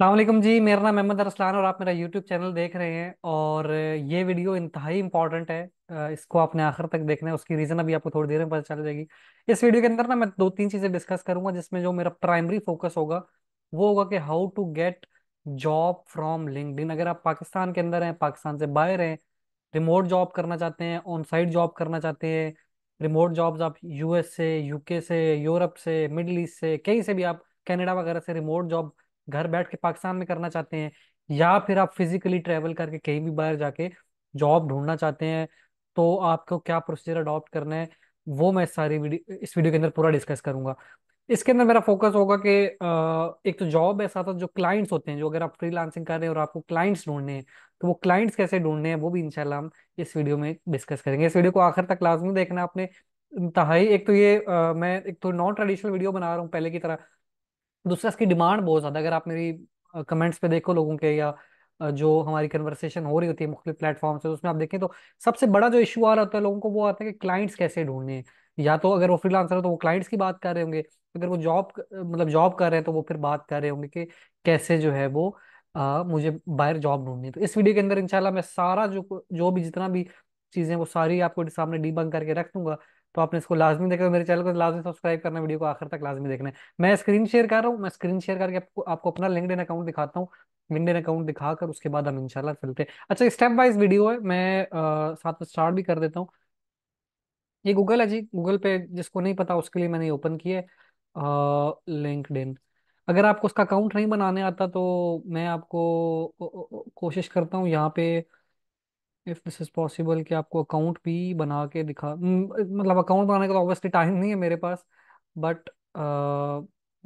अलैक्म जी मेरा नाम अहमद अरसलान और आप मेरा यूट्यूब चैनल देख रहे हैं और ये वीडियो इंतहाई इम्पॉर्टेंट है इसको आपने आखिर तक देखना है उसकी रीज़न अभी आपको थोड़ी देर में पता चल जाएगी इस वीडियो के अंदर ना मैं दो तीन चीज़ें डिस्कस करूंगा जिसमें जो मेरा प्राइमरी फोकस होगा वो होगा कि how to get job from LinkedIn अगर आप पाकिस्तान के अंदर हैं पाकिस्तान से बाहर हैं रिमोट जॉब करना चाहते हैं ऑन साइड जॉब करना चाहते हैं रिमोट जॉब्स आप यूएस से यूके से यूरोप से मिडिल ईस्ट से कहीं से भी आप कैनेडा वगैरह से रिमोट जॉब घर बैठ के पाकिस्तान में करना चाहते हैं या फिर आप फिजिकली ट्रेवल करके कहीं भी बाहर जाके जॉब ढूंढना चाहते हैं तो आपको क्या प्रोसीजर अडॉप्ट करना है वो मैं सारी वीडियो इस वीडियो के अंदर पूरा डिस्कस करूंगा इसके अंदर मेरा फोकस होगा कि एक तो जॉब है साथ साथ जो क्लाइंट्स होते हैं जो अगर आप फ्रीलांसिंग कर रहे हैं और आपको क्लाइंट्स ढूंढने हैं तो वो क्लाइंट्स कैसे ढूंढने हैं वो भी इनशाला हम इस वीडियो में डिस्कस करेंगे इस वीडियो को आखिर तक लाजमी देखना आपने इंतहाई एक तो ये आ, मैं एक तो नॉन ट्रेडिशनल वीडियो बना रहा हूँ पहले की तरह दूसरा इसकी डिमांड बहुत ज़्यादा अगर आप मेरी कमेंट्स पे देखो लोगों के या जो हमारी कन्वर्सेशन हो रही होती है मुख्तलिफ प्लेटफॉर्म से उसमें आप देखें तो सबसे बड़ा जो इशू आ रहा होता है लोगों को वो आता है कि क्लाइंट्स कैसे ढूंढने हैं या तो अगर वो फ्रीलांसर है तो वो क्लाइंट्स की बात कर रहे होंगे अगर वो जॉब मतलब जॉब कर रहे हैं तो वो फिर बात कर रहे होंगे कि कैसे जो है वो आ, मुझे बाहर जॉब ढूंढनी है तो इस वीडियो के अंदर इंशाल्लाह मैं सारा जो जो भी जितना भी चीज़ें वो सारी आपको सामने डीबंग करके रख दूंगा तो आपने इसको लाजमी देखा मेरे चैनल को लाजमी सब्सक्राइब करना वीडियो को आखिर तक लाजमी देखना है मैं स्क्रीन शेयर कर रहा हूँ मैं स्क्रीन शेयर करके आपको आपको अपना लिंकड अकाउंट दिखाता हूँ लिंकड अकाउंट दिखाकर उसके बाद हम इंशाल्लाह चलते हैं अच्छा स्टेप वाइज वीडियो है मैं साथ में स्टार्ट भी कर देता हूँ ये गूगल है जी गूगल पे जिसको नहीं पता उसके लिए मैंने ओपन किया है लिंकड अगर आपको उसका अकाउंट नहीं बनाने आता तो मैं आपको कोशिश करता हूँ यहाँ पे इफ दिस इज पॉसिबल कि आपको अकाउंट भी बना के दिखा मतलब अकाउंट बनाने का तो ऑब्वियसली टाइम नहीं है मेरे पास but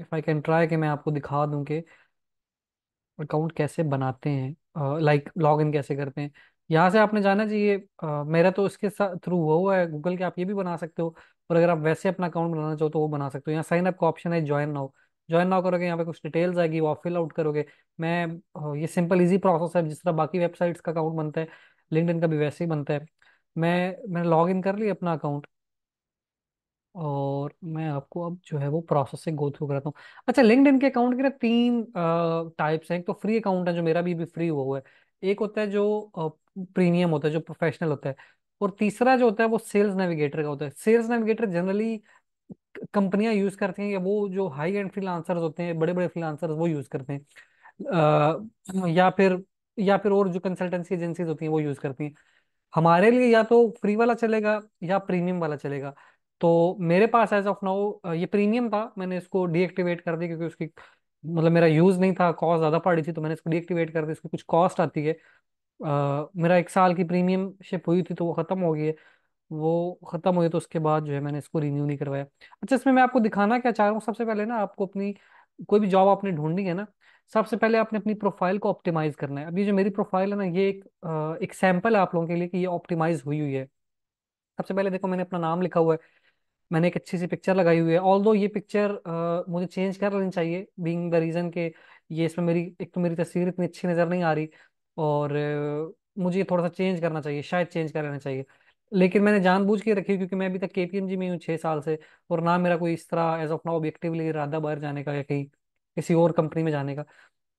if I can try कि मैं आपको दिखा दूं कि अकाउंट कैसे बनाते हैं लाइक लॉग इन कैसे करते हैं यहाँ से आपने जाना चाहिए uh, मेरा तो इसके साथ थ्रू हुआ हुआ है गूगल के आप ये भी बना सकते हो और अगर आप वैसे अपना अकाउंट बनाना चाहो तो वो बना सकते हो यहाँ साइन अप का ऑप्शन है ज्वाइन नाउ ज्वाइन ना करोगे यहाँ पे कुछ डिटेल्स आएगी वो आप फिल आउट करोगे मैं ये सिंपल इजी प्रोसेस है जिस तरह बाकी वेबसाइट्स का अकाउंट बनता है लिंक्डइन का भी वैसे ही बनता है मैं मैंने लॉग इन कर लिया अपना अकाउंट और मैं आपको अब जो है वो प्रोसेस से गो थ्रू कराता हूँ अच्छा लिंक्डइन के अकाउंट के ना तीन टाइप्स हैं एक तो फ्री अकाउंट है जो मेरा भी, भी फ्री हुआ हुआ है एक होता है जो प्रीमियम होता है जो प्रोफेशनल होता है और तीसरा जो होता है वो सेल्स नेविगेटर का होता है सेल्स नेविगेटर जनरली कंपनियां यूज करती हैं या वो जो हाई एंड फ्रीलांसर्स होते हैं बड़े बड़े फ्रीलांसर्स वो यूज करते हैं आ, या फिर या फिर और जो कंसल्टेंसी एजेंसीज होती हैं वो यूज करती हैं हमारे लिए या तो फ्री वाला चलेगा या प्रीमियम वाला चलेगा तो मेरे पास एज ऑफ नाउ ये प्रीमियम था मैंने इसको डीएक्टिवेट कर दिया क्योंकि उसकी मतलब मेरा यूज़ नहीं था कॉस्ट ज़्यादा पड़ रही थी तो मैंने इसको डीएक्टिवेट कर दिया इसकी कुछ कॉस्ट आती है आ, मेरा एक साल की प्रीमियम शिप हुई थी तो वो ख़त्म हो गई है वो ख़त्म हुई तो उसके बाद जो है मैंने इसको रिन्यू नहीं करवाया अच्छा इसमें मैं आपको दिखाना क्या चाह रहा हूँ सबसे पहले ना आपको अपनी कोई भी जॉब आपने ढूंढनी है ना सबसे पहले आपने अपनी प्रोफाइल को ऑप्टिमाइज करना है अब ये जो मेरी प्रोफाइल है ना ये एक एक सैंपल है आप लोगों के लिए कि ये ऑप्टिमाइज हुई हुई है सबसे पहले देखो मैंने अपना नाम लिखा हुआ है मैंने एक अच्छी सी पिक्चर लगाई हुई है ऑल दो ये पिक्चर मुझे चेंज कर लेनी चाहिए बींग द रीज़न के ये इसमें मेरी एक तो मेरी तस्वीर इतनी अच्छी नज़र नहीं आ रही और मुझे थोड़ा सा चेंज करना चाहिए शायद चेंज कर लेना चाहिए लेकिन मैंने जानबूझ के रखी क्योंकि मैं अभी तक केपीएमजी में हूँ छह साल से और ना मेरा कोई इस तरह एज ऑफ नाउ ऑब्जेक्टिवली इरादा बाहर जाने का या कहीं किसी और कंपनी में जाने का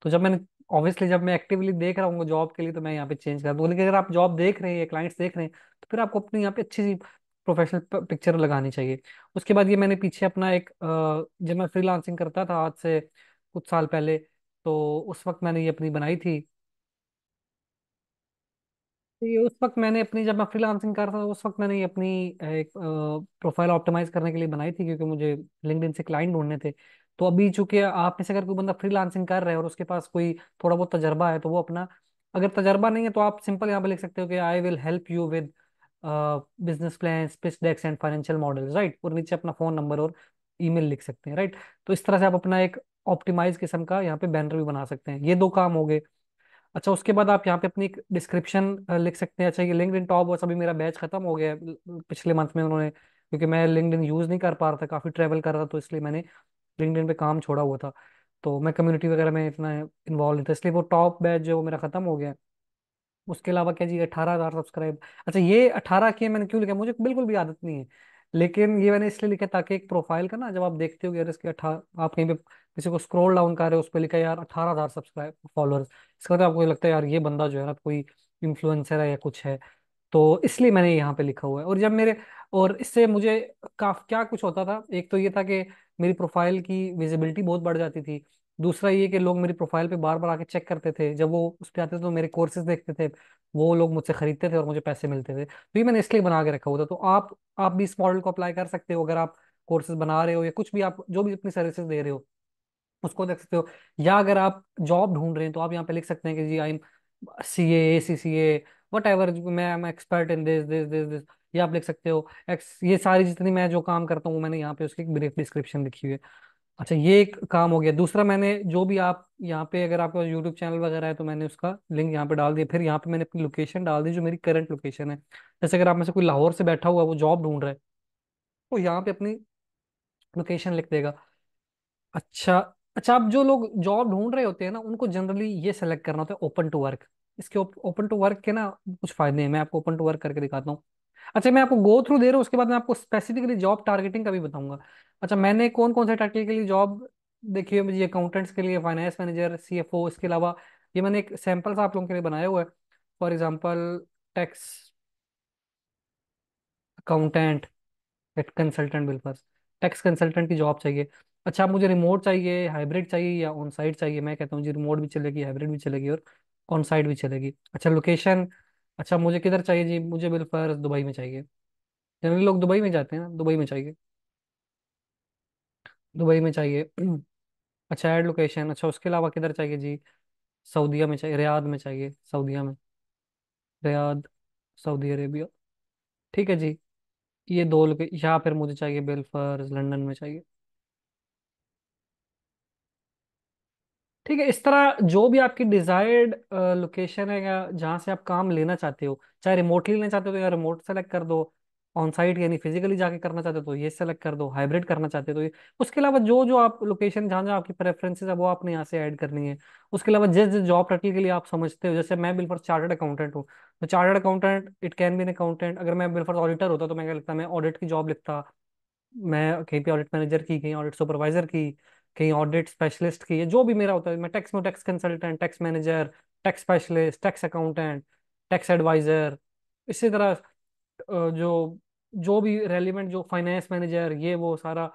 तो जब मैंने ऑब्वियसली जब मैं एक्टिवली देख रहा हूँ जॉब के लिए तो मैं यहाँ पे चेंज कर दूँ लेकिन अगर आप जॉब देख रहे हैं क्लाइंट्स देख रहे हैं तो फिर आपको अपनी यहाँ पे अच्छी सी प्रोफेशनल पिक्चर लगानी चाहिए उसके बाद ये मैंने पीछे अपना एक जब मैं फ्री करता था आज से कुछ साल पहले तो उस वक्त मैंने ये अपनी बनाई थी ये उस वक्त मैंने अपनी जब मैं फ्रीलांसिंग कर रहा था उस वक्त मैंने ये अपनी एक प्रोफाइल ऑप्टिमाइज करने के लिए बनाई थी क्योंकि मुझे लिंक्डइन से क्लाइंट ढूंढने थे तो अभी चूंकि आप में से अगर कोई बंदा फ्रीलांसिंग कर रहा है और उसके पास कोई थोड़ा बहुत तजर्बा है तो वो अपना अगर तजर्बा नहीं है तो आप सिंपल यहाँ पे लिख सकते हो कि I will help you with business plan pitch decks and financial model right और नीचे अपना फोन नंबर और ईमेल लिख सकते हैं राइट तो इस तरह से आप अपना एक ऑप्टिमाइज किस्म का यहाँ पे बैनर भी बना सकते हैं ये दो काम हो गए अच्छा उसके बाद आप यहाँ पे अपनी डिस्क्रिप्शन लिख सकते हैं अच्छा ये इन टॉप बस अभी मेरा बैच खत्म हो गया पिछले मंथ में उन्होंने क्योंकि मैं इन यूज़ नहीं कर पा रहा था काफ़ी ट्रेवल कर रहा था तो इसलिए मैंने लिंक्डइन पे काम छोड़ा हुआ था तो मैं कम्युनिटी वगैरह में इतना इन्वॉल्व नहीं था इसलिए वो टॉप बैच जो मेरा खत्म हो गया उसके अलावा क्या जी अठारह हज़ार सब्सक्राइब अच्छा ये अठारह के मैंने क्यों लिखा मुझे बिल्कुल भी आदत नहीं है लेकिन ये मैंने इसलिए लिखा ताकि एक प्रोफाइल का ना जब आप देखते हो यार इसके अठारह आप कहीं पे किसी को स्क्रॉल डाउन कर रहे हो उस पर लिखा यार अठारह हज़ार सब्सक्राइब फॉलोअर्स इसका मतलब आपको लगता है यार ये बंदा जो है ना कोई इन्फ्लुएंसर है या कुछ है तो इसलिए मैंने यहाँ पे लिखा हुआ है और जब मेरे और इससे मुझे काफ क्या कुछ होता था एक तो ये था कि मेरी प्रोफाइल की विजिबिलिटी बहुत बढ़ जाती थी दूसरा ये कि लोग मेरी प्रोफाइल पे बार बार आके चेक करते थे जब वो उस पर आते थे तो मेरे कोर्सेज देखते थे वो लोग मुझसे खरीदते थे और मुझे पैसे मिलते थे तो ये मैंने इसलिए बना के रखा हुआ था तो आप आप भी इस मॉडल को अप्लाई कर सकते हो अगर आप कोर्सेज बना रहे हो या कुछ भी आप जो भी अपनी सर्विसेज दे रहे हो उसको देख सकते हो या अगर आप जॉब ढूंढ रहे हैं तो आप यहाँ पे लिख सकते हैं कि जी I am C A C C A whatever मैं am expert in this this this this ये आप लिख सकते हो एक्स ये सारी जितनी मैं जो काम करता हूँ वो मैंने यहाँ पे उसकी ब्रीफ डिस्क्रिप्शन लिखी हुई है अच्छा ये एक काम हो गया दूसरा मैंने जो भी आप यहाँ पे अगर आपका यूट्यूब चैनल वगैरह है तो मैंने उसका लिंक यहाँ पे डाल दिया फिर यहाँ पे मैंने अपनी लोकेशन डाल दी जो मेरी करंट लोकेशन है जैसे अगर आप में से कोई लाहौर से बैठा हुआ वो जॉब ढूंढ रहा है वो यहाँ पे अपनी लोकेशन लिख देगा अच्छा अच्छा आप जो लोग जॉब ढूंढ रहे होते हैं ना उनको जनरली ये सेलेक्ट करना होता है ओपन टू वर्क इसके ओपन टू वर्क के ना कुछ फायदे हैं मैं आपको ओपन टू वर्क करके दिखाता हूँ अच्छा मैं आपको गो थ्रू दे रहा हूँ उसके बाद मैं आपको स्पेसिफिकली जॉब टारगेटिंग का भी बताऊंगा अच्छा मैंने कौन कौन से टाइटल के लिए जॉब देखी है मुझे अकाउंटेंट्स के लिए फाइनेंस मैनेजर सी इसके अलावा ये मैंने एक सैम्पल्स आप लोगों के लिए बनाया हुआ है for example tax accountant consultant बिल्कुल टैक्स कंसल्टेंट की जॉब चाहिए अच्छा मुझे रिमोट चाहिए हाइब्रिड चाहिए या ऑन साइड चाहिए मैं कहता हूँ जी रिमोट भी चलेगी हाइब्रिड भी चलेगी और ऑन साइड भी चलेगी अच्छा लोकेशन अच्छा मुझे किधर चाहिए जी मुझे बिलफर्ज दुबई में चाहिए जनरली लोग दुबई में जाते हैं ना दुबई में चाहिए दुबई में चाहिए अच्छा एड लोकेशन अच्छा उसके अलावा किधर चाहिए जी सऊदीया में चाहिए रियाद में चाहिए सऊदीया में रियाद सऊदी अरेबिया ठीक है जी ये दो लोके या फिर मुझे चाहिए बेलफर्ज लंदन में चाहिए ठीक है इस तरह जो भी आपकी डिजायर्ड लोकेशन है या जहाँ से आप काम लेना चाहते हो चाहे रिमोटली लेना चाहते हो तो या रिमोट सेलेक्ट कर दो ऑन साइट यानी फिजिकली जाके करना चाहते हो तो ये सेलेक्ट कर दो हाइब्रिड करना चाहते हो तो ये उसके अलावा जो जो आप लोकेशन जहाँ जहाँ आपकी प्रेफरेंसेज है वो आपने यहाँ से ऐड करनी है उसके अलावा जिस जिस जॉब टाइटल के लिए आप समझते हो जैसे मैं बिलफर चार्टर्ड अकाउंटेंट हूँ तो chartered accountant it can be an accountant अगर मैं बिलफॉर ऑडिटर होता तो मैं क्या लिखता मैं ऑडिट की जॉब लिखता मैं कहीं पर ऑडिट मैनेजर की कहीं ऑडिट सुपरवाइजर की कहीं ऑडिट स्पेशलिस्ट की है जो भी मेरा होता है मैं टैक्स में tax consultant tax manager tax specialist tax accountant tax adviser इसी तरह जो जो भी रेलिवेंट जो फाइनेंस मैनेजर ये वो सारा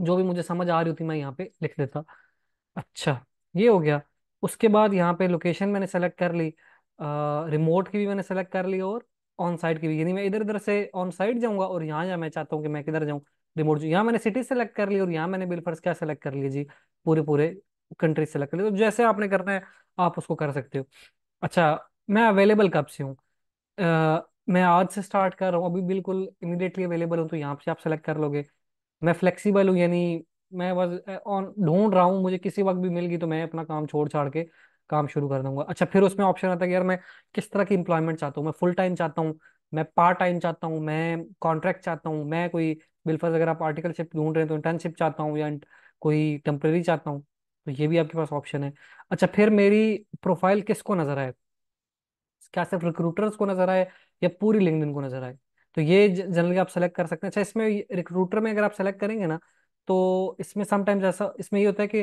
जो भी मुझे समझ आ रही होती मैं यहाँ पे लिख देता अच्छा ये हो गया उसके बाद यहाँ पे लोकेशन मैंने सेलेक्ट कर ली रिमोट की भी मैंने सेलेक्ट कर ली और ऑन साइट की भी यानी मैं इधर उधर से ऑन साइड जाऊँगा और यहाँ या मैं चाहता हूँ कि मैं किधर जाऊँ रिमोट जो यहाँ मैंने सिटी सेलेक्ट कर ली और यहाँ मैंने बिलफर्स क्या सेलेक्ट कर लिया जी पूरे पूरे कंट्री सेलेक्ट कर ली तो जैसे आपने करना है आप उसको कर सकते हो अच्छा मैं अवेलेबल कब से हूँ मैं आज से स्टार्ट कर रहा हूँ अभी बिल्कुल इमिडिएटली अवेलेबल हूँ तो यहाँ से आप सेलेक्ट कर लोगे मैं फ्लेक्सीबल हूँ यानी मैं बस ऑन ढूंढ रहा हूँ मुझे किसी वक्त भी मिल गई तो मैं अपना काम छोड़ छाड़ के काम शुरू कर दूंगा अच्छा फिर उसमें ऑप्शन आता है कि यार मैं किस तरह की इंप्लॉयमेंट चाहता हूँ मैं फुल टाइम चाहता हूँ मैं पार्ट टाइम चाहता हूँ मैं कॉन्ट्रैक्ट चाहता हूँ मैं कोई बिलफर्ज अगर आप आर्टिकलशिप ढूंढ रहे हैं तो इंटर्नशिप चाहता हूँ या कोई टेम्प्रेरी चाहता हूँ तो ये भी आपके पास ऑप्शन है अच्छा फिर मेरी प्रोफाइल किसको नजर आए क्या सिर्फ रिक्रूटर्स को नजर आए या पूरी लिंकडिन को नजर आए तो ये जनरली आप सेलेक्ट कर सकते हैं अच्छा इसमें रिक्रूटर में अगर आप सेलेक्ट करेंगे ना तो इसमें समटाइम्स ऐसा इसमें ये होता है कि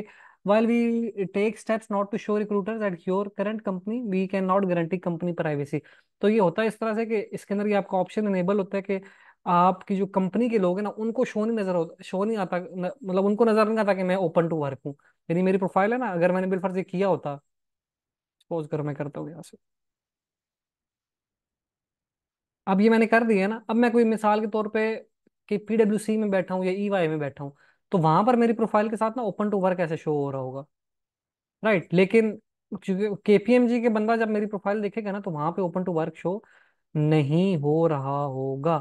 we take steps not to show show at your current company we can not guarantee company privacy तो ये होता है इस तरह से कि इसके अंदर ये आपका ऑप्शन इनेबल होता है कि आपकी जो कंपनी के लोग हैं ना उनको शो नहीं नजर शो नहीं आता मतलब उनको नजर नहीं आता कि मैं ओपन टू वर्क हूँ यानी मेरी प्रोफाइल है ना अगर मैंने बिलफर्ज किया होता सपोज करो मैं करता हूँ यहाँ से अब ये मैंने कर दिया ना अब मैं कोई मिसाल के तौर पे कि पीडब्ल्यू में बैठा हूँ या ई e में बैठा हूँ तो वहां पर मेरी प्रोफाइल के साथ ना ओपन टू वर्क ऐसे शो हो रहा होगा राइट लेकिन क्योंकि जी के बंदा जब मेरी प्रोफाइल देखेगा ना तो वहां पे ओपन टू वर्क शो नहीं हो रहा होगा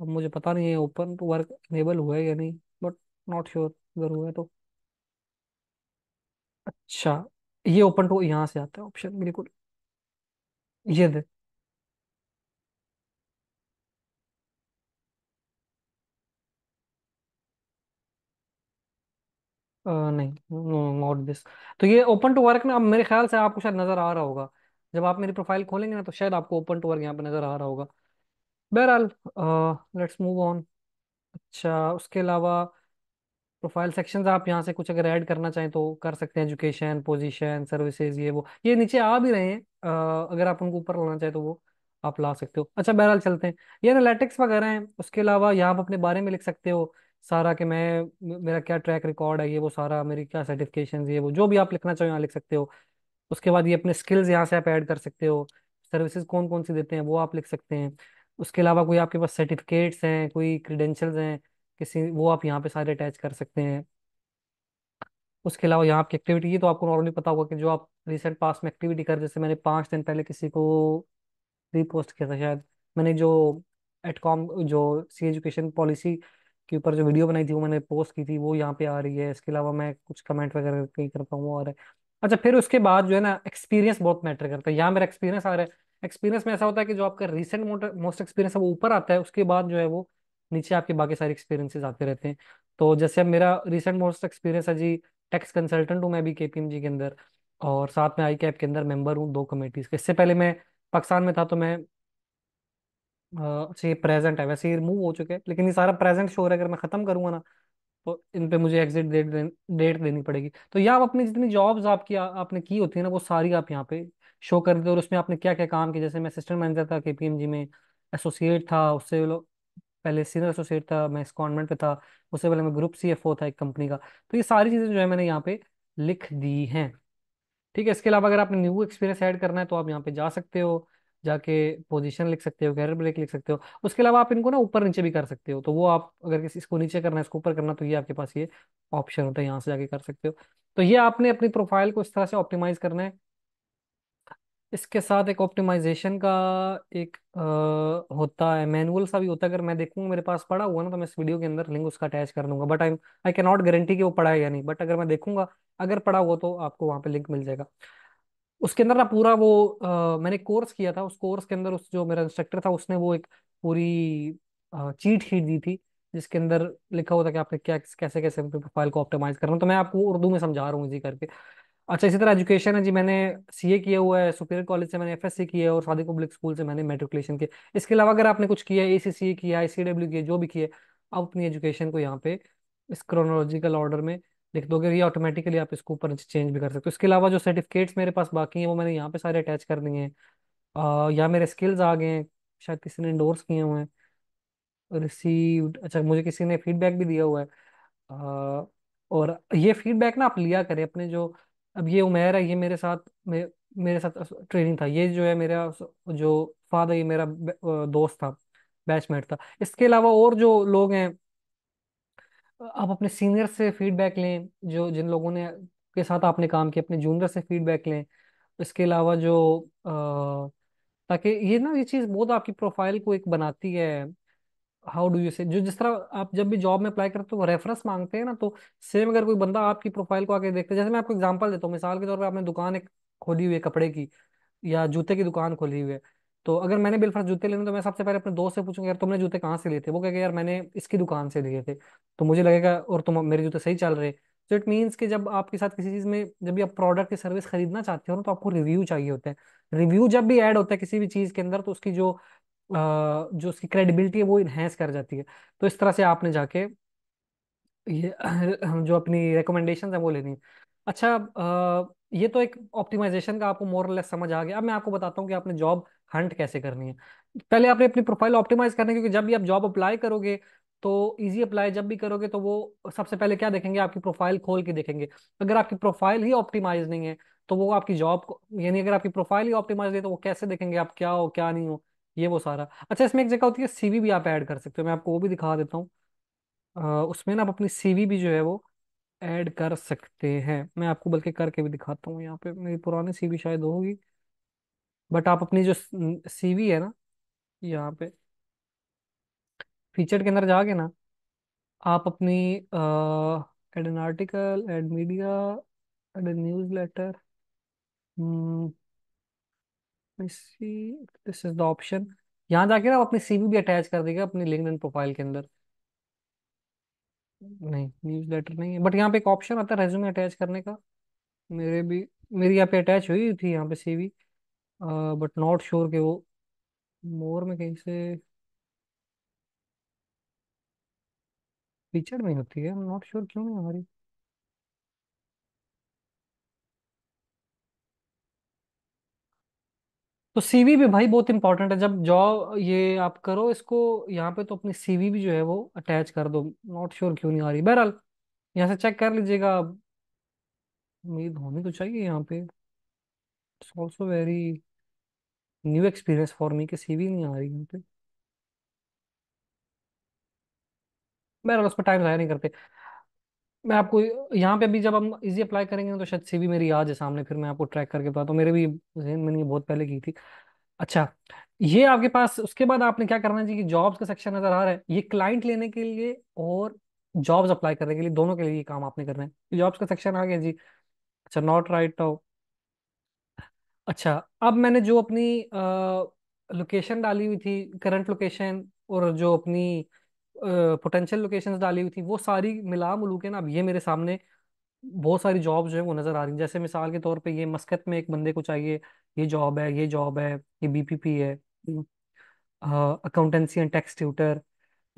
अब मुझे पता नहीं है ओपन तो वर्क इनेबल हुआ है या नहीं बट नॉट श्योर अगर हुआ है तो अच्छा ये ओपन टू यहाँ से आता है ऑप्शन बिल्कुल ये दे अ, नहीं नॉट दिस तो ये ओपन टू वर्क में अब मेरे ख्याल से आपको शायद नज़र आ रहा होगा जब आप मेरी प्रोफाइल खोलेंगे ना तो शायद आपको ओपन टू वर्क यहाँ पे नज़र आ रहा होगा बहरहाल लेट्स मूव ऑन अच्छा उसके अलावा प्रोफाइल सेक्शंस आप यहाँ से कुछ अगर ऐड करना चाहें तो कर सकते हैं एजुकेशन पोजीशन सर्विसेज ये वो ये नीचे आ भी रहे हैं अगर आप उनको ऊपर लाना चाहें तो वो आप ला सकते हो अच्छा बहरहाल चलते हैं ये एनालिटिक्स वगैरह हैं उसके अलावा यहाँ आप अपने बारे में लिख सकते हो सारा कि मैं मेरा क्या ट्रैक रिकॉर्ड है ये वो सारा मेरी क्या सर्टिफिकेशन ये वो जो भी आप लिखना चाहो यहाँ लिख सकते हो उसके बाद ये अपने स्किल्स यहाँ से आप ऐड कर सकते हो सर्विसेज कौन कौन सी देते हैं वो आप लिख सकते हैं उसके अलावा कोई आपके पास सर्टिफिकेट्स हैं कोई क्रीडेंशल्स हैं किसी वो आप यहाँ पे सारे अटैच कर सकते हैं उसके अलावा यहाँ आपकी एक्टिविटी ये तो आपको नॉर्मली पता होगा कि जो आप रिसेंट पास में एक्टिविटी कर जैसे मैंने पाँच दिन पहले किसी को रीपोस्ट किया था शायद मैंने जो एटकॉम जो सी एजुकेशन पॉलिसी के ऊपर जो वीडियो बनाई थी वो मैंने पोस्ट की थी वो यहाँ पे आ रही है इसके अलावा मैं कुछ कमेंट वगैरह कहीं करता हूँ वो आ रहा है अच्छा फिर उसके बाद जो है ना एक्सपीरियंस बहुत मैटर करता है यहाँ मेरा एक्सपीरियंस आ रहा है एक्सपीरियंस में ऐसा होता है कि जो आपका रिसेंट मोस्ट एक्सपीरियंस है वो ऊपर आता है उसके बाद जो है वो नीचे आपके बाकी सारे एक्सपीरियंसेस आते रहते हैं तो जैसे अब मेरा रिसेंट मोस्ट एक्सपीरियंस है जी टैक्स कंसल्टेंट हूँ मैं भी के के अंदर और साथ में आई कैप के अंदर मेंबर हूँ दो कमेटीज़ के इससे पहले मैं पाकिस्तान में था तो मैं अच्छा ये प्रेजेंट है वैसे ये रिमूव हो चुके हैं लेकिन ये सारा प्रेजेंट शोर अगर मैं ख़त्म करूंगा ना तो इन पे मुझे एग्जिट डेट देन, डेट देनी पड़ेगी तो यहाँ आप अपनी जितनी जॉब्स आपकी आ, आपने की होती है ना वो सारी आप यहाँ पे शो कर रहे थे और उसमें आपने क्या क्या काम किया जैसे मैं असिस्टेंट मैनेजर था के में एसोसिएट था उससे पहले सीनियर एसोसिएट था मैं इस कॉन्वेंट पे था उससे पहले मैं ग्रुप सी था एक कंपनी का तो ये सारी चीज़ें जो है मैंने यहाँ पे लिख दी हैं ठीक है इसके अलावा अगर आपने न्यू एक्सपीरियंस ऐड करना है तो आप यहाँ पे जा सकते हो जाके पोजीशन लिख सकते हो कैरियर ब्रेक लिख सकते हो उसके अलावा आप इनको ना ऊपर नीचे भी कर सकते हो तो वो आप अगर किसी इसको नीचे करना है इसको ऊपर करना तो ये आपके पास ये ऑप्शन होता है यहाँ से जाके कर सकते हो तो ये आपने अपनी प्रोफाइल को इस तरह से ऑप्टिमाइज करना है इसके साथ एक ऑप्टिमाइजेशन का एक आ, होता है मैनुअल सा भी होता है अगर मैं देखूंगा मेरे पास पड़ा हुआ ना तो मैं इस वीडियो के अंदर लिंक उसका अटैच कर दूंगा but I I can not guarantee कि वो पढ़ा है या नहीं बट अगर मैं देखूंगा अगर पढ़ा हुआ तो आपको वहाँ पे लिंक मिल जाएगा उसके अंदर ना पूरा वो आ, मैंने कोर्स किया था उस कोर्स के अंदर उस जो मेरा इंस्ट्रक्टर था उसने वो एक पूरी आ, चीट शीट दी थी जिसके अंदर लिखा हुआ था कि आपने क्या कैसे कैसे प्रोफाइल को ऑप्टिमाइज करना तो मैं आपको उर्दू में समझा रहा हूँ इसी करके अच्छा इसी तरह एजुकेशन है जी मैंने सीए किया हुआ है सुपीरियर कॉलेज से मैंने एफएससी किया है और सादिक पब्लिक स्कूल से मैंने मेट्रिकुलेशन किया इसके अलावा अगर आपने कुछ किया है ए किया है सीडब्ल्यू किया जो भी किया आप अपनी एजुकेशन को यहाँ पे इस क्रोनोलॉजिकल ऑर्डर में लिख दोगे ये ऑटोमेटिकली आप इसको ऊपर चेंज भी कर सकते हो इसके अलावा जो सर्टिफिकेट्स मेरे पास बाकी हैं वो मैंने यहाँ पे सारे अटैच कर दिए हैं यहाँ मेरे स्किल्स आ गए हैं शायद किसी ने इंडोर्स किए हुए हैं रिसीव अच्छा मुझे किसी ने फीडबैक भी दिया हुआ है आ, और ये फीडबैक ना आप लिया करें अपने जो अब ये उमेर है ये मेरे साथ मे, मेरे साथ ट्रेनिंग था ये जो है मेरा जो फादर ये मेरा दोस्त था बैचमेट था इसके अलावा और जो लोग हैं आप अपने सीनियर से फीडबैक लें जो जिन लोगों ने के साथ आपने काम किया अपने जूनियर से फीडबैक लें इसके अलावा जो आ, ताकि ये ना ये चीज़ बहुत आपकी प्रोफाइल को एक बनाती है हाउ डू यू से जो जिस तरह आप जब भी जॉब में अप्लाई करते हो तो रेफरेंस मांगते हैं ना तो सेम अगर कोई बंदा आपकी प्रोफाइल को आके देखते है जैसे मैं आपको एग्जाम्पल देता हूँ मिसाल के तौर पर आपने दुकान एक खोली हुई है कपड़े की या जूते की दुकान खोली हुई है तो अगर मैंने बिलफर्स जूते लेने तो मैं सबसे पहले अपने दोस्त से पूछूंगा यार तुमने जूते कहाँ से लिए थे वो कह यार मैंने इसकी दुकान से लिए थे तो मुझे लगेगा और तुम मेरे जूते सही चल रहे तो इट मीन्स कि जब आपके साथ किसी चीज़ में जब भी आप प्रोडक्ट की सर्विस खरीदना चाहते हो ना तो आपको रिव्यू चाहिए होते हैं रिव्यू जब भी ऐड होता है किसी भी चीज़ के अंदर तो उसकी जो जो उसकी क्रेडिबिलिटी है वो इन्हेंस कर जाती है तो इस तरह से आपने जाके ये जो अपनी रिकमेंडेशन है वो लेनी है अच्छा ये तो एक ऑप्टिमाइजेशन का आपको मोर लेस समझ आ गया अब मैं आपको बताता हूँ कि आपने जॉब हंट कैसे करनी है पहले आपने अपनी प्रोफाइल ऑप्टिमाइज करनी है क्योंकि जब भी आप जॉब अप्लाई करोगे तो इजी अप्लाई जब भी करोगे तो वो सबसे पहले क्या देखेंगे आपकी प्रोफाइल खोल के देखेंगे अगर आपकी प्रोफाइल ही ऑप्टिमाइज नहीं है तो वो आपकी जॉब यानी अगर आपकी प्रोफाइल ही ऑप्टिमाइज नहीं तो वो कैसे देखेंगे आप क्या हो क्या नहीं हो ये वो सारा अच्छा इसमें एक जगह होती है सीवी भी आप ऐड कर सकते हो मैं आपको वो भी दिखा देता हूँ उसमें ना आप अपनी सीवी भी जो है वो ऐड कर सकते हैं मैं आपको बल्कि करके भी दिखाता हूँ यहाँ पे मेरी पुरानी सीवी शायद होगी बट आप अपनी जो सीवी है ना यहाँ पे फीचर के अंदर जाके ना आप अपनी add an article add media add newsletter hmm, see this is the option यहाँ जाके ना आप अपने सीवी भी अटैच कर देगा अपनी लिंक्डइन प्रोफाइल के अंदर नहीं न्यूज लेटर नहीं है बट यहाँ पे एक ऑप्शन आता है रेज्यूमे अटैच करने का मेरे भी मेरी यहाँ पे अटैच हुई थी यहाँ पे सीवी बट नॉट श्योर कि वो मोर में कहीं से फीचर में होती है नॉट श्योर क्यों नहीं हमारी तो सीवी भी भाई बहुत इंपॉर्टेंट है जब जॉब ये आप करो इसको यहाँ पे तो अपनी सीवी भी जो है वो अटैच कर दो नॉट श्योर क्यों नहीं आ रही बहरहाल यहाँ से चेक कर लीजिएगा उम्मीद होनी तो चाहिए यहाँ पे it's also very new experience for me कि सीवी नहीं आ रही यहाँ पे बहरहाल उस पर टाइम ज़ाया नहीं करते मैं आपको यहाँ पे अभी जब हम इजी अप्लाई करेंगे ना तो शायद सीवी मेरी आज है सामने फिर मैं आपको ट्रैक करके बताता तो मेरे भी मैंने ये बहुत पहले की थी अच्छा ये आपके पास उसके बाद आपने क्या करना चाहिए कि जॉब्स का सेक्शन नजर आ रहा है ये क्लाइंट लेने के लिए और जॉब्स अप्लाई करने के लिए दोनों के लिए ये काम आपने करना है जॉब्स तो का सेक्शन आ गया जी अच्छा नॉट राइट नाउ अच्छा अब मैंने जो अपनी लोकेशन डाली हुई थी करंट लोकेशन और जो अपनी पोटेंशियल लोकेशंस डाली हुई थी वो सारी मिला मुलू के ना अब ये मेरे सामने बहुत सारी जॉब जो है वो नज़र आ रही जैसे मिसाल के तौर पे ये मस्कत में एक बंदे को चाहिए ये जॉब है ये जॉब है ये बीपीपी है अकाउंटेंसी एंड टैक्स ट्यूटर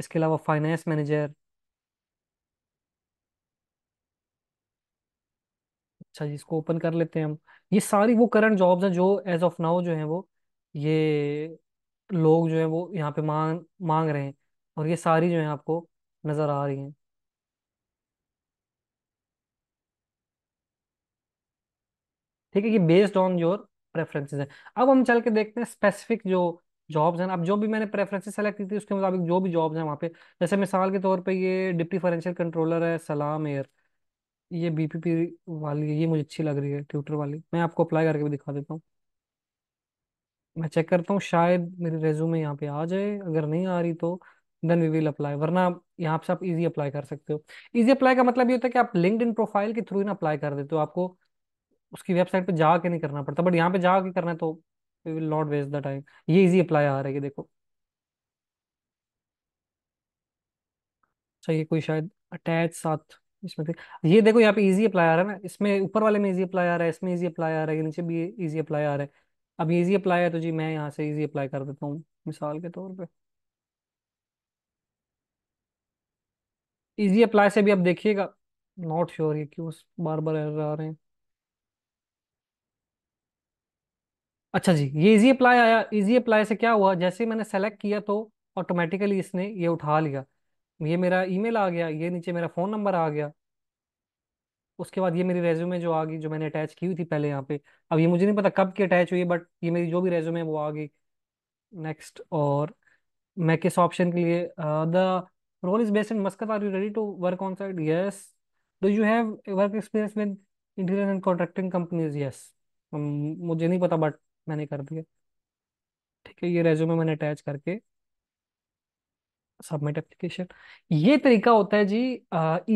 इसके अलावा फाइनेंस मैनेजर अच्छा जी इसको ओपन कर लेते हैं हम ये सारी वो करंट जॉब्स हैं जो एज ऑफ नाउ जो हैं वो ये लोग जो हैं वो यहाँ पे मांग मांग रहे हैं और ये सारी जो है आपको नज़र आ रही हैं ठीक है ये बेस्ड ऑन योर प्रेफरेंसेस है अब हम चल के देखते हैं स्पेसिफिक जो जॉब्स हैं अब जो भी मैंने प्रेफरेंसेस सेलेक्ट की थी उसके मुताबिक जो भी जॉब्स हैं वहाँ पे जैसे मिसाल के तौर पे ये डिप्टी फाइनेंशियल कंट्रोलर है सलाम एयर ये बीपीपी वाली है ये मुझे अच्छी लग रही है ट्यूटर वाली मैं आपको अप्लाई करके भी दिखा देता हूँ मैं चेक करता हूँ शायद मेरी रेज्यूमे यहाँ पे आ जाए अगर नहीं आ रही तो देन वी विल अप्लाई वरना यहाँ से आप इजी अप्लाई कर सकते हो इजी अप्लाई का मतलब ये होता है कि आप लिंकड प्रोफाइल के थ्रू ही ना अप्लाई कर देते हो आपको उसकी वेबसाइट पर जाके नहीं करना पड़ता बट यहाँ पे जा के करना है तो we will not waste the time ये इजी अप्लाई आ रहा है देखो चाहिए कोई शायद अटैच साथ इसमें थे ये देखो यहाँ पे इजी अप्लाई आ रहा है ना इसमें ऊपर वाले में इजी अप्लाई आ रहा है इसमें इजी अप्लाई आ रहा है नीचे भी इजी अप्लाई आ रहा है अब इजी अप्लाई है तो जी मैं यहाँ से इजी अप्लाई कर देता हूँ मिसाल के तौर पर इजी अप्लाई से भी आप देखिएगा नॉट श्योर ये क्यों बार बार एरर आ रहे हैं अच्छा जी ये इजी अप्लाई आया इजी अप्लाई से क्या हुआ जैसे मैंने सेलेक्ट किया तो ऑटोमेटिकली इसने ये उठा लिया ये मेरा ईमेल आ गया ये नीचे मेरा फ़ोन नंबर आ गया उसके बाद ये मेरी रेज्यूमे जो आ गई जो मैंने अटैच की हुई थी पहले यहाँ पे अब ये मुझे नहीं पता कब की अटैच हुई है बट ये मेरी जो भी रेज्यूमे है वो आ गई नेक्स्ट और मैं किस ऑप्शन के लिए the Role is based in Muscat. Are you ready to work on site? Yes. Do you have work experience with interior and contracting companies? Yes. Um, मुझे नहीं पता बट मैंने कर दिया ठीक है ये रेज्यूमे मैंने अटैच करके सबमिट एप्लीकेशन ये तरीका होता है जी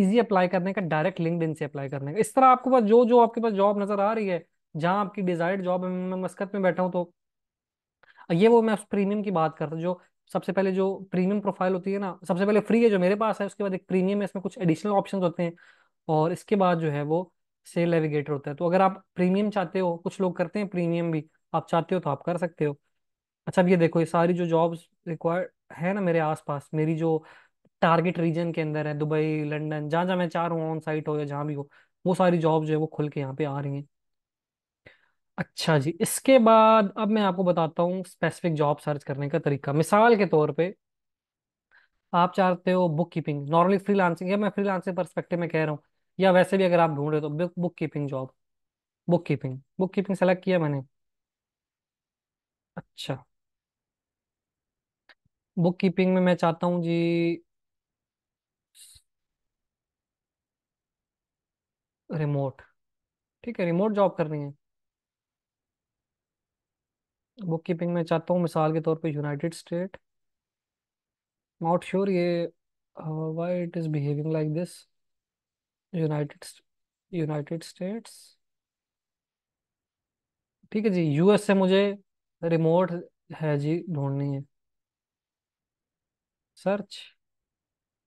इजी अप्लाई करने का डायरेक्ट लिंक से अप्लाई करने का इस तरह आपके पास जो जो आपके पास जॉब नजर आ रही है जहां आपकी डिजायर्ड जॉब है मैं मस्कत में बैठा हूँ तो ये वो मैं उस प्रीमियम की बात कर रहा हूँ जो सबसे पहले जो प्रीमियम प्रोफाइल होती है ना सबसे पहले फ्री है जो मेरे पास है उसके बाद एक प्रीमियम है इसमें कुछ एडिशनल ऑप्शन होते हैं और इसके बाद जो है वो सेल नेविगेटर होता है तो अगर आप प्रीमियम चाहते हो कुछ लोग करते हैं प्रीमियम भी आप चाहते हो तो आप कर सकते हो अच्छा अब ये देखो ये सारी जो जॉब्स रिक्वायर्ड है ना मेरे आसपास मेरी जो टारगेट रीजन के अंदर है दुबई लंदन जहाँ जहाँ मैं चाह रहा हूँ ऑन साइट हो या जहाँ भी हो वो सारी जॉब जो है वो खुल के यहाँ पे आ रही हैं अच्छा जी इसके बाद अब मैं आपको बताता हूँ स्पेसिफिक जॉब सर्च करने का तरीका मिसाल के तौर पे आप चाहते हो बुक कीपिंग नॉर्मली फ्रीलांसिंग या मैं फ्रीलांसिंग पर्सपेक्टिव में कह रहा हूँ या वैसे भी अगर आप ढूंढ रहे हो तो bookkeeping job bookkeeping bookkeeping select किया मैंने अच्छा बुक कीपिंग में मैं चाहता हूँ जी रिमोट ठीक है रिमोट जॉब करनी है बुक कीपिंग में चाहता हूँ मिसाल के तौर पे यूनाइटेड स्टेट नॉट श्योर ये why it is behaving like this United United States ठीक है जी यूएस से मुझे रिमोट है जी ढूंढनी है सर्च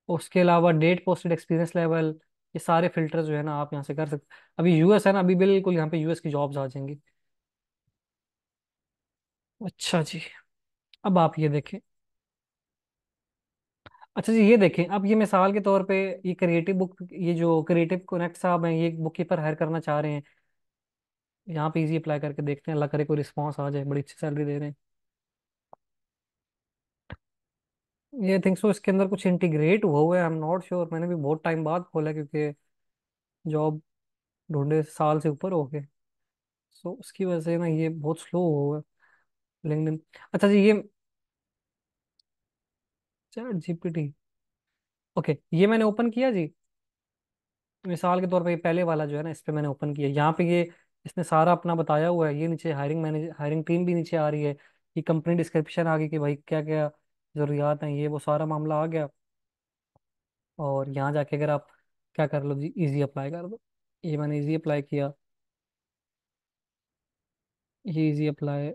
उसके अलावा डेट पोस्टेड एक्सपीरियंस लेवल ये सारे फिल्टर जो है ना आप यहाँ से कर सकते अभी यूएस है ना अभी बिल्कुल यहाँ पे यूएस की जॉब्स आ जाएंगी अच्छा जी अब आप ये देखें अच्छा जी ये देखें अब ये मिसाल के तौर पे ये क्रिएटिव बुक ये जो क्रिएटिव कनेक्ट साहब हैं ये बुक कीपर हायर करना चाह रहे हैं यहाँ पे इजी अप्लाई करके देखते हैं अल्लाह करे कोई रिस्पॉन्स आ जाए बड़ी अच्छी सैलरी दे रहे हैं ये थिंक सो इसके अंदर कुछ इंटीग्रेट हुआ हुआ है आई एम नॉट श्योर मैंने भी बहुत टाइम बाद खोला क्योंकि जॉब ढूंढे साल से ऊपर हो गए सो उसकी वजह से ना ये बहुत स्लो हुआ है लिंक्डइन अच्छा जी ये चैट जीपीटी ओके ये मैंने ओपन किया जी मिसाल के तौर पे ये पहले वाला जो है ना इस पर मैंने ओपन किया यहाँ पे ये इसने सारा अपना बताया हुआ है ये नीचे हायरिंग मैनेजर हायरिंग टीम भी नीचे आ रही है ये कंपनी डिस्क्रिप्शन आ गई कि भाई क्या क्या ज़रूरियात हैं ये वो सारा मामला आ गया और यहाँ जाके अगर आप क्या कर लो जी ईजी अप्लाई कर दो ये मैंने ईजी अप्लाई किया ये easy apply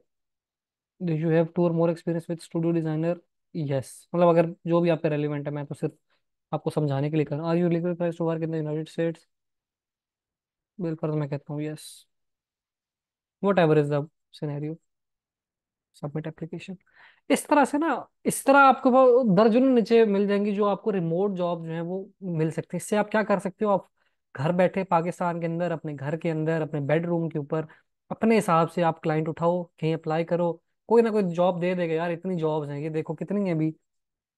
do you have two or more experience with studio designer yes मतलब अगर जो भी आप पे रेलिवेंट है मैं तो सिर्फ आपको समझाने के लिए कर are you legal price to work in the United States बिल्कुल मैं कहता हूँ yes whatever is the scenario submit application इस तरह से ना इस तरह आपको दर्जनों नीचे मिल जाएंगी जो आपको रिमोट जॉब जो है वो मिल सकती है इससे आप क्या कर सकते हो आप घर बैठे पाकिस्तान के अंदर अपने घर के अंदर अपने बेडरूम के ऊपर अपने हिसाब से आप क्लाइंट उठाओ कहीं अप्लाई करो कोई ना कोई जॉब दे देगा यार इतनी जॉब्स हैं ये देखो कितनी है अभी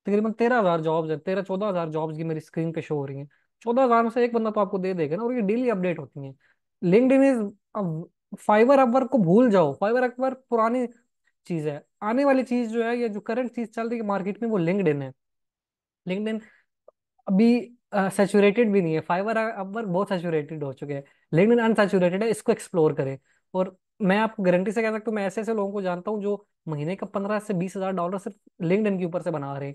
तकरीबन तेरह हजार जॉब्स है तेरह चौदह हजार जॉब्स की मेरी स्क्रीन पे शो हो रही है चौदह हजार में से एक बंदा तो आपको दे देगा ना और ये डेली अपडेट होती है LinkedIn is Fiverr Upwork को भूल जाओ फाइबर अपवर्क पुरानी चीज है आने वाली चीज जो है या जो करंट चीज चल रही है मार्केट में वो लिंकड इन है लिंकड इन अभी सेचुरेटेड uh, भी नहीं है फाइबर अपवर्क बहुत सेचुरेटेड हो चुके हैं इन अनसेचुरेटेड है इसको एक्सप्लोर करें और मैं आपको गारंटी से कह सकता हूँ मैं ऐसे ऐसे लोगों को जानता हूँ जो महीने का पंद्रह से बीस हजार डॉलर सिर्फ लिंकड के ऊपर से बना रहे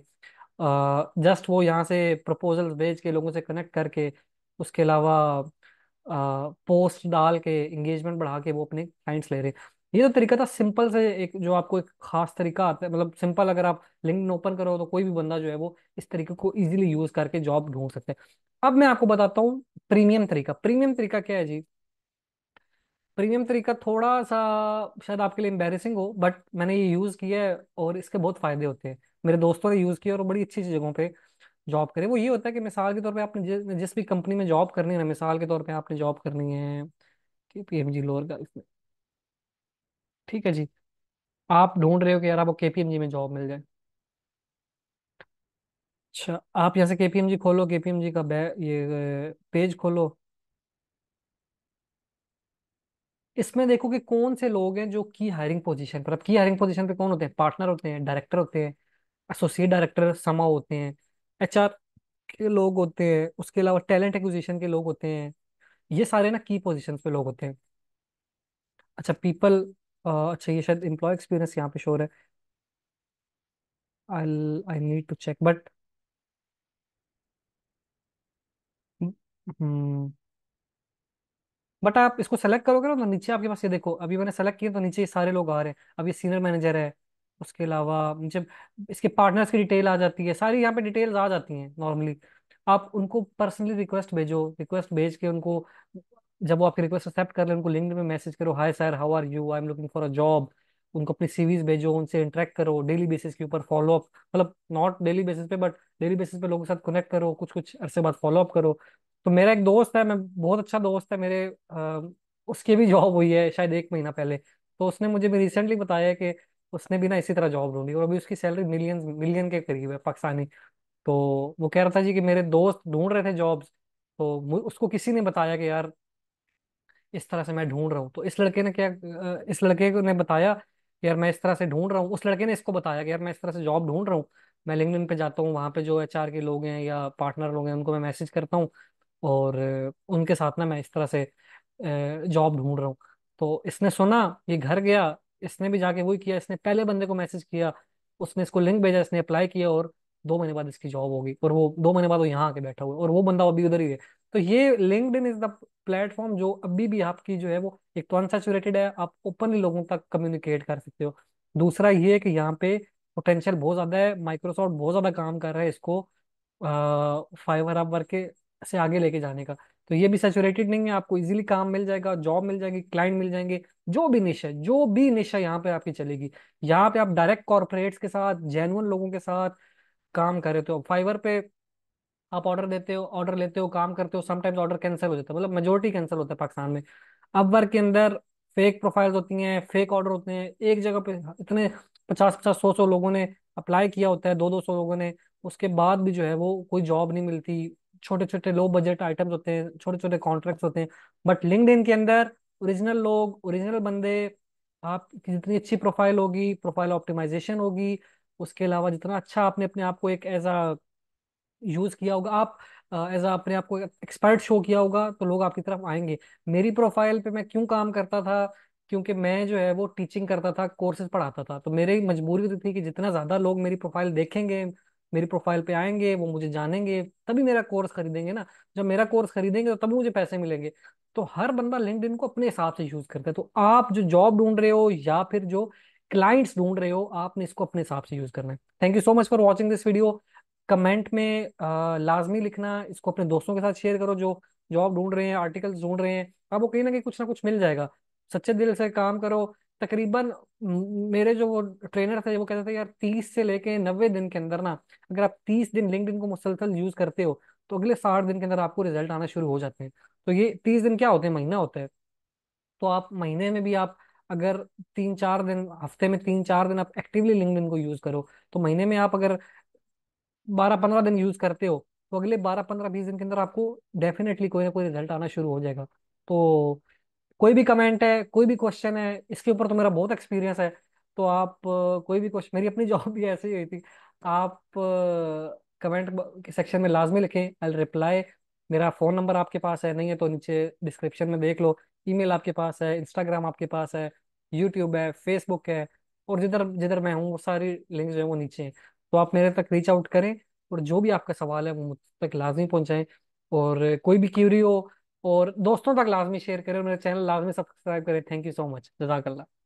जस्ट वो यहाँ से प्रपोजल भेज के लोगों से कनेक्ट करके उसके अलावा पोस्ट डाल के इंगेजमेंट बढ़ा के वो अपने क्लाइंट्स ले रहे ये तो तरीका था सिंपल से एक जो आपको एक खास तरीका आता है मतलब सिंपल अगर आप लिंक ओपन करो तो कोई भी बंदा जो है वो इस तरीके को इजीली यूज करके जॉब ढूंढ सकते हैं अब मैं आपको बताता हूँ प्रीमियम तरीका प्रीमियम तरीका क्या है जी प्रीमियम तरीका थोड़ा सा शायद आपके लिए एम्बेसिंग हो बट मैंने ये यूज़ किया है और इसके बहुत फ़ायदे होते हैं मेरे दोस्तों ने यूज़ किया और बड़ी अच्छी अच्छी जगहों पर जॉब करें वो ये होता है कि मिसाल के तौर पर आपने जिस, जिस भी कंपनी में जॉब करनी है ना मिसाल के तौर पर आपने जॉब करनी है के पी एम जी लोअर का इसमें ठीक है जी आप ढूंढ रहे हो कि यार आपको के पी एम जी में जॉब मिल जाए अच्छा आप यहाँ से के पी एम जी खोलो के पी एम जी का बै ये पेज खोलो इसमें देखो कि कौन से लोग हैं जो की हायरिंग पोजीशन पर अब की हायरिंग पोजीशन पे कौन होते हैं पार्टनर होते हैं डायरेक्टर होते हैं एसोसिएट डायरेक्टर समा होते हैं एचआर के लोग होते हैं उसके अलावा टैलेंट एक्विजिशन के लोग होते हैं ये सारे ना की पोजिशन पे लोग होते हैं अच्छा पीपल अच्छा ये शायद एम्प्लॉय एक्सपीरियंस यहाँ पे शोर है I I need to check but hmm but आप इसको सेलेक्ट करोगे ना तो नीचे आपके पास ये देखो अभी मैंने सेलेक्ट किया तो नीचे ये सारे लोग आ रहे हैं अभी सीनियर मैनेजर है उसके अलावा नीचे इसके पार्टनर्स की डिटेल आ जाती है सारी यहाँ पे डिटेल्स आ जाती हैं नॉर्मली आप उनको पर्सनली रिक्वेस्ट भेजो रिक्वेस्ट भेज के उनको जब वो आपकी रिक्वेस्ट एक्सेप्ट कर ले उनको लिंक में मैसेज करो hi sir how are you I am looking for a job उनको अपनी सीवीज भेजो उनसे इंटरेक्ट करो डेली बेसिस के ऊपर फॉलोअप मतलब नॉट डेली बेसिस पे बट डेली बेसिस पे लोगों के साथ कनेक्ट करो कुछ कुछ अरसे बाद फॉलोअप करो तो मेरा एक दोस्त है मैं बहुत अच्छा दोस्त है मेरे आ, उसकी भी जॉब हुई है शायद एक महीना पहले तो उसने मुझे भी रिसेंटली बताया कि उसने भी ना इसी तरह जॉब ढूंढी और अभी उसकी सैलरी मिलियन मिलियन के करीब है पाकिस्तानी तो वो कह रहा था जी कि मेरे दोस्त ढूंढ रहे थे जॉब्स तो उसको किसी ने बताया कि यार इस तरह से मैं ढूंढ रहा हूँ तो इस लड़के ने क्या इस लड़के ने बताया यार मैं इस तरह से ढूंढ रहा हूँ उस लड़के ने इसको बताया कि यार मैं इस तरह से जॉब ढूंढ रहा हूँ मैं लिंक्डइन पे जाता हूँ वहाँ पे जो एचआर के लोग हैं या पार्टनर लोग हैं उनको मैं मैसेज करता हूँ और उनके साथ ना मैं इस तरह से जॉब ढूंढ रहा हूँ तो इसने सुना ये घर गया इसने भी जाके वही किया इसने पहले बंदे को मैसेज किया उसने इसको लिंक भेजा इसने अप्लाई किया और दो महीने बाद इसकी जॉब होगी और वो दो महीने बाद वो यहाँ आके बैठा हुआ और वो बंदा अभी उधर ही है तो ये इन इज द प्लेटफॉर्म जो अभी भी आपकी जो है वो एक तो अनसेचुरेटेड है आप ओपनली लोगों तक कम्युनिकेट कर सकते हो दूसरा ये है कि यहाँ पे पोटेंशियल बहुत ज़्यादा है माइक्रोसॉफ्ट बहुत ज़्यादा काम कर रहा है इसको फाइवर अप वर्क से आगे लेके जाने का तो ये भी सेचुरेटेड नहीं है आपको इजीली काम मिल जाएगा जॉब मिल जाएगी क्लाइंट मिल जाएंगे जो भी निश है जो भी निश है यहाँ पे आपकी चलेगी यहाँ पे आप डायरेक्ट कॉरपोरेट्स के साथ जेनुअन लोगों के साथ काम कर रहे हो तो फाइवर पे आप ऑर्डर देते हो ऑर्डर लेते हो काम करते हो समटाइम्स ऑर्डर कैंसिल हो जाता है मतलब मेजोरिटी कैंसिल होता है पाकिस्तान में अब वर्क के अंदर फेक प्रोफाइल्स होती हैं फेक ऑर्डर होते हैं एक जगह पे इतने पचास पचास सौ सौ लोगों ने अप्लाई किया होता है दो दो सौ लोगों ने उसके बाद भी जो है वो कोई जॉब नहीं मिलती छोटे छोटे लो बजट आइटम्स होते हैं छोटे छोटे कॉन्ट्रैक्ट्स होते हैं बट लिंकड के अंदर ओरिजिनल लोग ओरिजिनल बंदे आप जितनी अच्छी प्रोफाइल होगी प्रोफाइल ऑप्टिमाइजेशन होगी उसके अलावा जितना अच्छा आपने अपने आप को एक एज अ यूज़ किया होगा आप एज आपने आपको एक्सपर्ट शो किया होगा तो लोग आपकी तरफ आएंगे मेरी प्रोफाइल पे मैं क्यों काम करता था क्योंकि मैं जो है वो टीचिंग करता था कोर्सेज पढ़ाता था तो मेरी मजबूरी होती तो थी कि जितना ज़्यादा लोग मेरी प्रोफाइल देखेंगे मेरी प्रोफाइल पे आएंगे वो मुझे जानेंगे तभी मेरा कोर्स खरीदेंगे ना जब मेरा कोर्स खरीदेंगे तो तभी मुझे पैसे मिलेंगे तो हर बंदा लिंक को अपने हिसाब से यूज़ करता है तो आप जो जॉब ढूंढ रहे हो या फिर जो क्लाइंट्स ढूंढ रहे हो आपने इसको अपने हिसाब से यूज़ करना है thank you so much for watching this video comment में लाजमी लिखना इसको अपने दोस्तों के साथ शेयर करो जो जॉब ढूंढ रहे हैं आर्टिकल्स ढूंढ रहे हैं आपको कहीं ना कहीं कुछ ना कुछ मिल जाएगा सच्चे दिल से काम करो तकरीबन मेरे जो वो ट्रेनर थे वो कहते थे यार तीस से लेके नब्बे दिन के अंदर ना अगर आप तीस दिन लिंकड को मुसलसल यूज करते हो तो अगले साठ दिन के अंदर आपको रिजल्ट आना शुरू हो जाते हैं तो ये तीस दिन क्या होते हैं महीना होता है तो आप महीने में भी आप अगर तीन चार दिन हफ्ते में तीन चार दिन आप एक्टिवली लिंकड को यूज करो तो महीने में आप अगर बारह पंद्रह दिन यूज करते हो तो अगले बारह पंद्रह बीस दिन के अंदर आपको डेफिनेटली कोई ना कोई रिजल्ट आना शुरू हो जाएगा तो कोई भी कमेंट है कोई भी क्वेश्चन है इसके ऊपर तो मेरा बहुत एक्सपीरियंस है तो आप कोई भी क्वेश्चन मेरी अपनी जॉब भी ऐसी हुई थी आप कमेंट के सेक्शन में लाजमी लिखें आई रिप्लाई मेरा फ़ोन नंबर आपके पास है नहीं है तो नीचे डिस्क्रिप्शन में देख लो ईमेल आपके पास है इंस्टाग्राम आपके पास है यूट्यूब है फेसबुक है और जिधर जिधर मैं हूँ वो सारी लिंक्स जो है वो नीचे हैं तो आप मेरे तक रीच आउट करें और जो भी आपका सवाल है वो मुझ तक लाजमी पहुंचाएं और कोई भी क्यूरी हो और दोस्तों तक लाजमी शेयर करें और मेरा चैनल लाजमी सब्सक्राइब करें थैंक यू सो मच जजाकल्ला